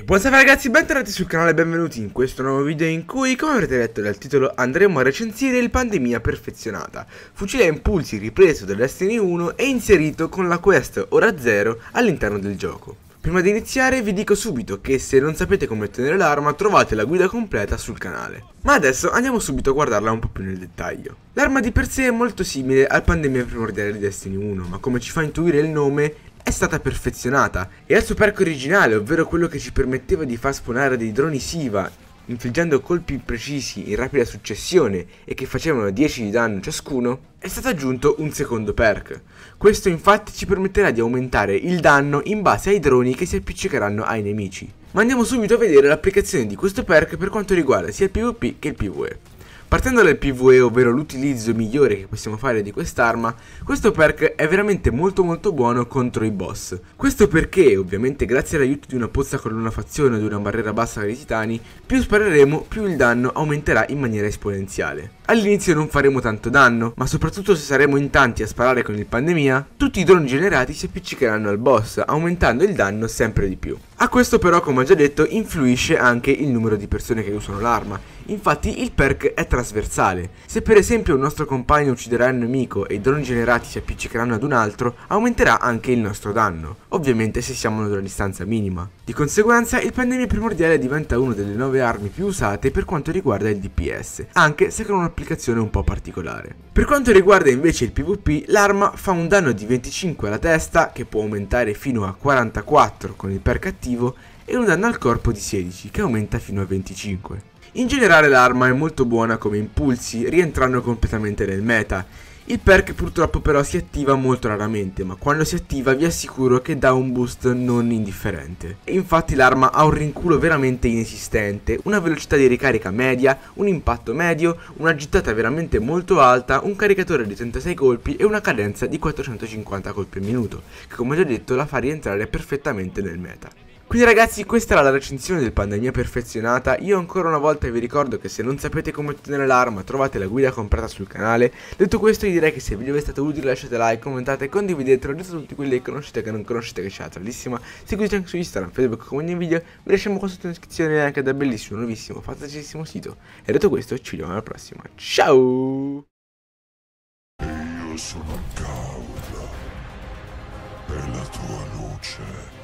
E buonasera ragazzi, bentornati sul canale e benvenuti in questo nuovo video in cui, come avrete letto dal titolo, andremo a recensire il Pandemia Perfezionata, fucile a impulsi ripreso da Destiny 1 e inserito con la quest Ora Zero all'interno del gioco. Prima di iniziare vi dico subito che se non sapete come ottenere l'arma trovate la guida completa sul canale. Ma adesso andiamo subito a guardarla un po' più nel dettaglio. L'arma di per sé è molto simile al Pandemia primordiale di Destiny 1, ma come ci fa intuire il nome è stata perfezionata e al suo perco originale, ovvero quello che ci permetteva di far spawnare dei droni SIVA, infliggendo colpi precisi in rapida successione e che facevano 10 di danno ciascuno, è stato aggiunto un secondo perk. Questo infatti ci permetterà di aumentare il danno in base ai droni che si appiccicheranno ai nemici. Ma andiamo subito a vedere l'applicazione di questo perk per quanto riguarda sia il PvP che il PvE. Partendo dal PvE, ovvero l'utilizzo migliore che possiamo fare di quest'arma, questo perk è veramente molto molto buono contro i boss. Questo perché, ovviamente grazie all'aiuto di una pozza con una fazione o di una barriera bassa per i titani, più spareremo più il danno aumenterà in maniera esponenziale all'inizio non faremo tanto danno, ma soprattutto se saremo in tanti a sparare con il pandemia, tutti i droni generati si appiccicheranno al boss, aumentando il danno sempre di più. A questo però, come ho già detto, influisce anche il numero di persone che usano l'arma, infatti il perk è trasversale. Se per esempio un nostro compagno ucciderà il nemico e i droni generati si appiccicheranno ad un altro, aumenterà anche il nostro danno, ovviamente se siamo ad una distanza minima. Di conseguenza il pandemia primordiale diventa una delle 9 armi più usate per quanto riguarda il DPS, anche se con una un'applicazione un po' particolare. Per quanto riguarda invece il PvP, l'arma fa un danno di 25 alla testa, che può aumentare fino a 44 con il per cattivo, e un danno al corpo di 16, che aumenta fino a 25. In generale l'arma è molto buona come impulsi, rientrando completamente nel meta, il perk purtroppo però si attiva molto raramente, ma quando si attiva vi assicuro che dà un boost non indifferente. E infatti l'arma ha un rinculo veramente inesistente, una velocità di ricarica media, un impatto medio, una gittata veramente molto alta, un caricatore di 36 colpi e una cadenza di 450 colpi al minuto, che come già detto la fa rientrare perfettamente nel meta. Quindi ragazzi questa era la recensione del Pandemia Perfezionata, io ancora una volta vi ricordo che se non sapete come ottenere l'arma trovate la guida comprata sul canale, detto questo io direi che se il video vi è stato utile lasciate like, commentate, condividetelo, dite tutti quelli che conoscete e che non conoscete che c'è la tralissima seguiteci anche su Instagram, Facebook come ogni video, vi lasciamo qua sotto in descrizione anche da bellissimo, nuovissimo, fantasticissimo sito, e detto questo ci vediamo alla prossima, ciao! E io sono Gaul, per la tua luce.